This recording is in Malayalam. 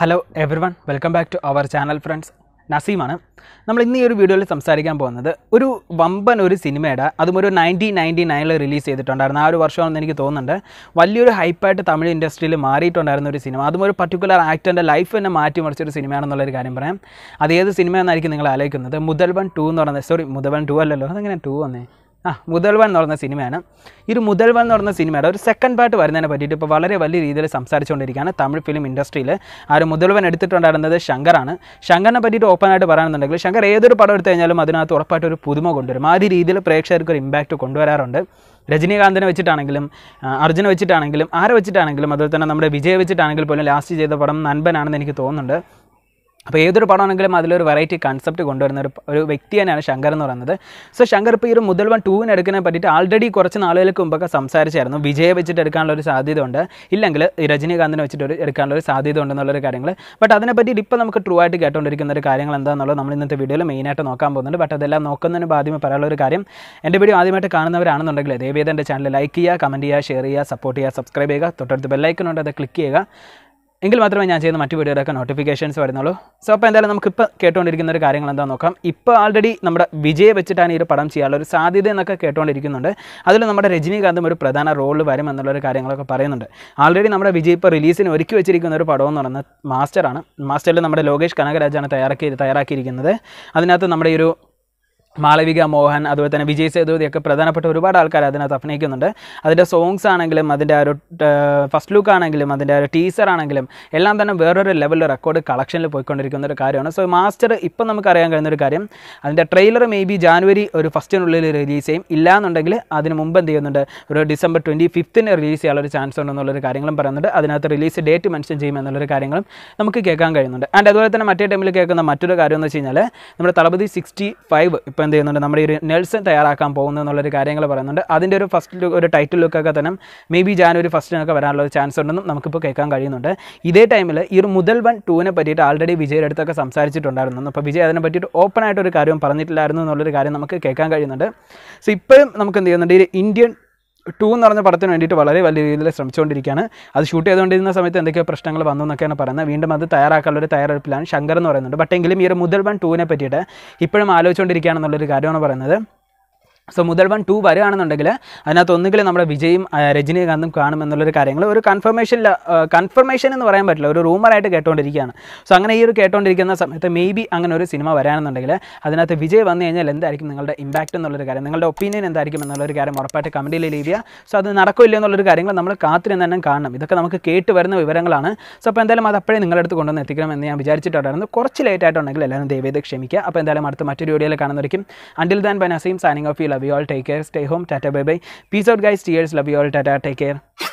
Hello everyone welcome back to our channel friends നസീമാണ് നമ്മൾ ഇന്ന് ഈ ഒരു വീഡിയോയിൽ സംസാരിക്കാൻ പോകുന്നത് ഒരു വമ്പൻ ഒരു സിനിമയുടെ അതും ഒരു നയൻറ്റീൻ നയൻറ്റി നയനിൽ റിലീസ് ചെയ്തിട്ടുണ്ടായിരുന്നു ആ ഒരു വർഷമാണെന്ന് എനിക്ക് തോന്നുന്നുണ്ട് വലിയൊരു ഹൈപ്പായിട്ട് തമിഴ് ഇൻഡസ്ട്രിയിൽ മാറിയിട്ടുണ്ടായിരുന്ന ഒരു സിനിമ അതും ഒരു പർട്ടിക്കുലർ ആക്ടറിൻ്റെ ലൈഫ് തന്നെ മറിച്ചൊരു സിനിമയാണെന്നുള്ളൊരു കാര്യം പറയാം അത് ഏത് സിനിമയെന്നായിരിക്കും നിങ്ങൾ ആലോചിക്കുന്നത് മുതൽവൺ ടു എന്ന് പറയുന്നത് സോറി മുതൽവൺ ടു അല്ലല്ലോ അതെങ്ങനെ ടു വന്നേ ആ മുതൽവൻ എന്ന് പറഞ്ഞ സിനിമയാണ് ഈ ഒരു മുതൽവൻ എന്ന് പറഞ്ഞ സിനിമയുടെ ഒരു സെക്കൻഡ് പാർട്ട് വരുന്നതിനെ പറ്റിയിട്ട് ഇപ്പോൾ വളരെ വലിയ രീതിയിൽ സംസാരിച്ചുകൊണ്ടിരിക്കുകയാണ് തമിഴ് ഫിലിം ഇൻഡസ്ട്രിയിൽ ആ ഒരു മുതൽവൻ എടുത്തിട്ടുണ്ടായിരുന്നത് ശങ്കറാണ് ശങ്കറിനെ പറ്റിയിട്ട് ഓപ്പണായിട്ട് പറയാണെന്നുണ്ടെങ്കിൽ ശങ്കർ ഏതൊരു പടം എടുത്തു കഴിഞ്ഞാലും അതിനകത്ത് ഉറപ്പായിട്ട് ഒരു പുതുമ കൊണ്ടുവരും ആ രീതിയിൽ പ്രേക്ഷകർക്ക് ഒരു ഇമ്പാക്റ്റ് കൊണ്ടുവരാറുണ്ട് രജനീകാന്തിനെ വെച്ചിട്ടാണെങ്കിലും അർജുനെ വെച്ചിട്ടാണെങ്കിലും ആരെ വെച്ചിട്ടാണെങ്കിലും അതുപോലെ തന്നെ നമ്മുടെ വിജയ് വെച്ചിട്ടാണെങ്കിൽ പോലും ലാസ്റ്റ് ചെയ്ത പടം നൻപനാണെന്ന് എനിക്ക് തോന്നുന്നുണ്ട് അപ്പോൾ ഏതൊരു പടമാണെങ്കിലും അതിലൊരു വെറൈറ്റി കൺസെപ്റ്റ് കൊണ്ടുവരുന്ന ഒരു ഒരു വ്യക്തി തന്നെയാണ് ശങ്കർ എന്ന് പറയുന്നത് സോ ശങ്കർ ഇപ്പോൾ ഈ ഒരു മുതൽ വൺ ടൂവിന് പറ്റിയിട്ട് ആൾറെഡി കുറച്ച് നാളുകൾക്ക് മുമ്പൊക്കെ സംസാരിച്ചായിരുന്നു വിജയെ വെച്ചിട്ട് എടുക്കാനുള്ള ഒരു സാധ്യത ഉണ്ട് ഇല്ലെങ്കിൽ രജനീകാന്തിനെ വെച്ചിട്ട് ഒരു എടുക്കാനുള്ള ഒരു സാധ്യത ഉണ്ടെന്നുള്ളൊരു കാര്യങ്ങൾ ബട്ട് അതിനെ പറ്റിയിട്ട് ഇപ്പോൾ നമുക്ക് ട്രൂ ആയിട്ട് കേട്ടുകൊണ്ടിരിക്കുന്ന ഒരു കാര്യങ്ങൾ എന്താണെന്നുള്ളത് നമ്മൾ ഇന്നത്തെ വീഡിയോയിൽ മെയിനായിട്ട് നോക്കാൻ പോകുന്നുണ്ട് ബട്ട് അതെല്ലാം നോക്കുന്നതിന് ആദ്യമേ പറയാനുള്ള ഒരു കാര്യം എൻ്റെ വീഡിയോ ആദ്യമായിട്ട് കാണുന്നവരാണെന്നുണ്ടെങ്കിൽ ദേവേദൻ്റെ എൻ്റെ ചാനൽ ലൈക്ക് ചെയ്യുക കമൻറ്റ് ചെയ്യുക ഷെയർ ചെയ്യുക സപ്പോർട്ട് ചെയ്യുക സബ്സ്ക്രൈബ് ചെയ്യുക തൊട്ടടുത്ത് ഉണ്ട് അത് ക്ലിക്ക് ചെയ്യുക എങ്കിൽ മാത്രമേ ഞാൻ ചെയ്യുന്ന മറ്റു വീഡിയോയിലൊക്കെ നോട്ടിഫിക്കേഷൻസ് വരുന്നുള്ളൂ സോ അപ്പോൾ എന്തായാലും നമുക്ക് ഇപ്പോൾ കേട്ടുകൊണ്ടിരിക്കുന്ന ഒരു കാര്യങ്ങൾ എന്താ നോക്കാം ഇപ്പോൾ ആൾറെഡി നമ്മുടെ വിജയ് വെച്ചിട്ടാണ് ഈ ഒരു പടം ചെയ്യാനുള്ള ഒരു സാധ്യത എന്നൊക്കെ കേട്ടുകൊണ്ടിരിക്കുന്നുണ്ട് അതിൽ നമ്മുടെ രജനീകാന്തും ഒരു പ്രധാന റോൾ വരും എന്നുള്ളൊരു കാര്യങ്ങളൊക്കെ പറയുന്നുണ്ട് ആൾറെഡി നമ്മുടെ വിജയ് ഇപ്പോൾ റിലീസിന് ഒരുക്കി വെച്ചിരിക്കുന്ന ഒരു പടം എന്ന് പറയുന്നത് മാസ്റ്ററാണ് മാസ്റ്ററിൽ നമ്മുടെ ലോകേഷ് കനകരാജാണ് തയ്യാറാക്കി തയ്യാറാക്കിയിരിക്കുന്നത് അതിനകത്ത് നമ്മുടെ ഈ ഒരു മാളവിക മോഹൻ അതുപോലെ തന്നെ വിജയ് സേതുപതിയൊക്കെ പ്രധാനപ്പെട്ട ഒരുപാട് ആൾക്കാർ അതിനകത്ത് അഭിനയിക്കുന്നുണ്ട് അതിൻ്റെ സോങ്സ് ആണെങ്കിലും അതിൻ്റെ ആ ഒരു ഫസ്റ്റ് ലുക്ക് ആണെങ്കിലും അതിൻ്റെ ആ ഒരു ടീസർ ആണെങ്കിലും എല്ലാം തന്നെ വേറൊരു ലെവലിൽ റെക്കോർഡ് കളക്ഷനിൽ പോയിക്കൊണ്ടിരിക്കുന്ന ഒരു കാര്യമാണ് സോ മാസ്റ്റർ ഇപ്പം നമുക്കറിയാൻ കഴിയുന്ന ഒരു കാര്യം അതിൻ്റെ ട്രെയിലർ മേ ബി ജാനുവരി ഒരു ഫസ്റ്റിനുള്ളിൽ റിലീസ് ചെയ്യും ഇല്ലാന്നുണ്ടെങ്കിൽ അതിന് മുമ്പ് എന്ത് ചെയ്യുന്നുണ്ട് ഒരു ഡിസംബർ ട്വൻറ്റി ഫിഫ്ത്തിന് റിലീസ് ചെയ്യാനുള്ളൊരു ചാൻസ് ഉണ്ടെന്നുള്ളൊരു കാര്യങ്ങളും പറയുന്നുണ്ട് അതിനകത്ത് റിലീസ് ഡേറ്റ് മെൻഷൻ എന്നുള്ളൊരു കാര്യങ്ങളും നമുക്ക് കേൾക്കാൻ കഴിയുന്നുണ്ട് ആൻഡ് അതുപോലെ തന്നെ മറ്റേ ടൈമിൽ കേൾക്കുന്ന മറ്റൊരു കാര്യം എന്ന് വെച്ച് കഴിഞ്ഞാൽ നമ്മുടെ തളപതി സിക്സ്റ്റി ഫൈവ് ഇപ്പം എന്ത് ചെയ്യുന്നുണ്ട് നമ്മുടെ ഒരു നെൽസൺ തയ്യാറാക്കാൻ പോകുന്നു എന്നുള്ളൊരു കാര്യങ്ങൾ പറയുന്നുണ്ട് അതിൻ്റെ ഒരു ഫസ്റ്റ് ഒരു ടൈറ്റിൽ ലുക്കൊക്കെ തന്നെ മേ ബി ജാനുവരി ഫസ്റ്റിനൊക്കെ വരാനുള്ള ഒരു ചാൻസ് ഉണ്ടെന്നും നമുക്കിപ്പോൾ കേൾക്കാൻ കഴിയുന്നുണ്ട് ഇതേ ടൈമിൽ ഈ ഒരു മുതൽ വൺ ടൂവിനെ പറ്റിയിട്ട് ആൾറെഡി വിജയുടെ അടുത്തൊക്കെ സംസാരിച്ചിട്ടുണ്ടായിരുന്നു അപ്പോൾ വിജയ് അതിനെ പറ്റിയിട്ട് ഓപ്പൺ ആയിട്ടൊരു കാര്യവും പറഞ്ഞിട്ടില്ലായിരുന്നു എന്നുള്ളൊരു കാര്യം നമുക്ക് കേൾക്കാൻ കഴിയുന്നുണ്ട് സോ ഇപ്പോഴും നമുക്ക് എന്ത് ചെയ്യുന്നുണ്ട് ഈ ഇന്ത്യൻ ടു എന്ന് പറഞ്ഞ പടത്തിന് വേണ്ടിയിട്ട് വളരെ വലിയ രീതിയിൽ ശ്രമിച്ചുകൊണ്ടിരിക്കുകയാണ് അത് ഷൂട്ട് ചെയ്തുകൊണ്ടിരുന്ന സമയത്ത് എന്തൊക്കെ പ്രശ്നങ്ങൾ വന്നു എന്നൊക്കെയാണ് പറയുന്നത് വീണ്ടും അത് തയ്യാറാക്കാനുള്ള ഒരു തയ്യാറെടുപ്പിലാണ് ശങ്കർ എന്ന് പറയുന്നുണ്ട് ബട്ട് എങ്കിലും ഈ ഒരു മുതൽ വൺ ടൂവിനെ പറ്റിയിട്ട് ഇപ്പോഴും ആലോചിച്ചുകൊണ്ടിരിക്കുകയാണെന്നുള്ളൊരു കാര്യമാണ് പറയുന്നത് സോ മുതൽ വൺ ടു വരുകയാണെന്നുണ്ടെങ്കിൽ അതിനകത്ത് ഒന്നുകിൽ നമ്മുടെ വിജയും രജനീകാന്തും കാണുമെന്നുള്ളൊരു കാര്യങ്ങൾ ഒരു കൺഫർമേഷൻ കൺഫർമേഷൻ എന്ന് പറയാൻ പറ്റില്ല ഒരു റൂമറായിട്ട് കേട്ടുകൊണ്ടിരിക്കുകയാണ് സോ അങ്ങനെ ഈ ഒരു കേട്ടുകൊണ്ടിരിക്കുന്ന സമയത്ത് മേ ബി അങ്ങനെ ഒരു സിനിമ വരാണെന്നുണ്ടെങ്കിൽ അതിനകത്ത് വിജയ് വന്നു കഴിഞ്ഞാൽ എന്തായിരിക്കും നിങ്ങളുടെ ഇമ്പാക്റ്റ് എന്നുള്ളൊരു കാര്യം നിങ്ങളുടെ ഒപ്പീനിയൻ എന്തായിരിക്കും എന്നുള്ളൊരു കാര്യം ഉറപ്പായിട്ട് കമൻറ്റിൽ ചെയ്യുക സോ അത് നടക്കില്ല എന്നുള്ളൊരു കാര്യങ്ങൾ നമ്മൾ കാത്തിരുന്ന് തന്നെ കാണണം ഇതൊക്കെ നമുക്ക് കേട്ട് വരുന്ന വിവരങ്ങളാണ് സോ അപ്പോൾ എന്തായാലും അത് അപ്പോഴേ നിങ്ങളുടെ അടുത്ത് കൊണ്ടുവന്ന് എത്തിക്കണം എന്ന് ഞാൻ വിചാരിച്ചിട്ടുണ്ടായിരുന്നു കുറച്ച് ലേറ്റ് ആയിട്ടുണ്ടെങ്കിൽ എല്ലാവരും ദയവേദ ക്ഷമിക്കുക അപ്പോൾ എന്തായാലും അടുത്ത മറ്റൊരു വീഡിയോയിൽ കാണുന്നതായിരിക്കും അണ്ടിൽ ദാൻ ബനാസയും signing off you love Love you all. Take care. Stay home. Tata. Bye bye. Peace out, guys. Cheers. Love you all. Tata. Take care.